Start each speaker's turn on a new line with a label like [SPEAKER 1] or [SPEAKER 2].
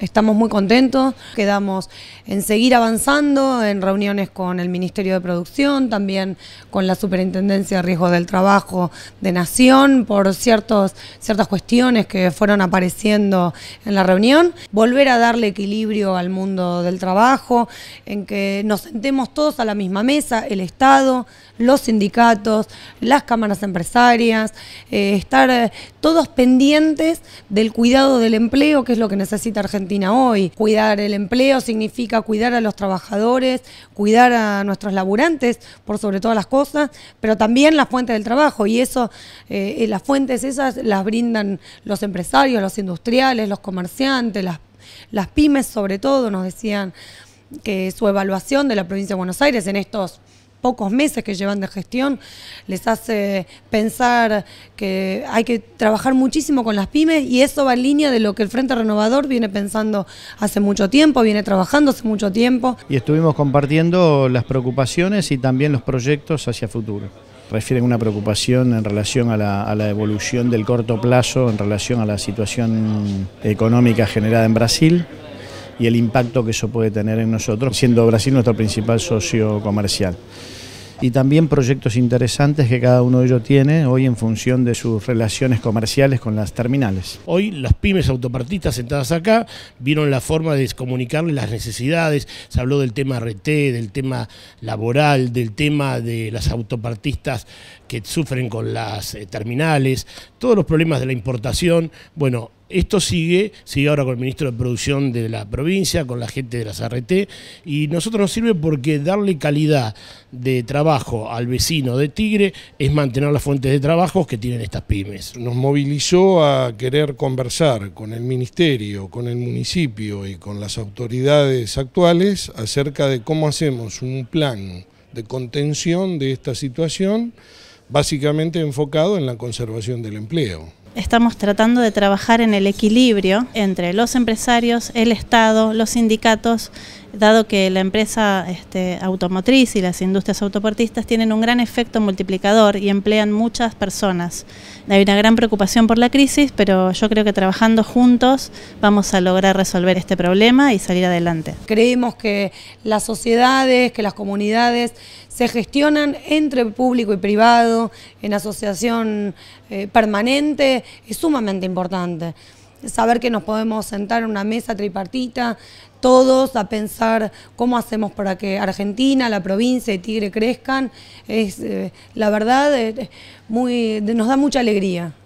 [SPEAKER 1] Estamos muy contentos, quedamos en seguir avanzando en reuniones con el Ministerio de Producción, también con la Superintendencia de Riesgo del Trabajo de Nación, por ciertos, ciertas cuestiones que fueron apareciendo en la reunión. Volver a darle equilibrio al mundo del trabajo, en que nos sentemos todos a la misma mesa, el Estado, los sindicatos, las cámaras empresarias, eh, estar eh, todos pendientes del cuidado del empleo, que es lo que necesita Argentina hoy. Cuidar el empleo significa cuidar a los trabajadores, cuidar a nuestros laburantes, por sobre todas las cosas, pero también las fuentes del trabajo. Y eso, eh, eh, las fuentes esas las brindan los empresarios, los industriales, los comerciantes, las, las pymes sobre todo, nos decían que su evaluación de la provincia de Buenos Aires en estos pocos meses que llevan de gestión, les hace pensar que hay que trabajar muchísimo con las pymes y eso va en línea de lo que el Frente Renovador viene pensando hace mucho tiempo, viene trabajando hace mucho tiempo.
[SPEAKER 2] Y estuvimos compartiendo las preocupaciones y también los proyectos hacia futuro. Refieren una preocupación en relación a la, a la evolución del corto plazo, en relación a la situación económica generada en Brasil, y el impacto que eso puede tener en nosotros, siendo Brasil nuestro principal socio comercial. Y también proyectos interesantes que cada uno de ellos tiene hoy en función de sus relaciones comerciales con las terminales.
[SPEAKER 3] Hoy las pymes autopartistas sentadas acá vieron la forma de comunicarles las necesidades, se habló del tema RT, del tema laboral, del tema de las autopartistas que sufren con las eh, terminales, todos los problemas de la importación. Bueno, esto sigue, sigue ahora con el ministro de Producción de la provincia, con la gente de las ART, y nosotros nos sirve porque darle calidad de trabajo al vecino de Tigre es mantener las fuentes de trabajo que tienen estas pymes. Nos movilizó a querer conversar con el ministerio, con el municipio y con las autoridades actuales acerca de cómo hacemos un plan de contención de esta situación, básicamente enfocado en la conservación del empleo
[SPEAKER 4] estamos tratando de trabajar en el equilibrio entre los empresarios, el Estado, los sindicatos dado que la empresa este, automotriz y las industrias autoportistas tienen un gran efecto multiplicador y emplean muchas personas. Hay una gran preocupación por la crisis, pero yo creo que trabajando juntos vamos a lograr resolver este problema y salir adelante.
[SPEAKER 1] Creemos que las sociedades, que las comunidades se gestionan entre público y privado, en asociación eh, permanente, es sumamente importante saber que nos podemos sentar en una mesa tripartita, todos a pensar cómo hacemos para que Argentina, la provincia y Tigre crezcan, es eh, la verdad eh, muy, nos da mucha alegría.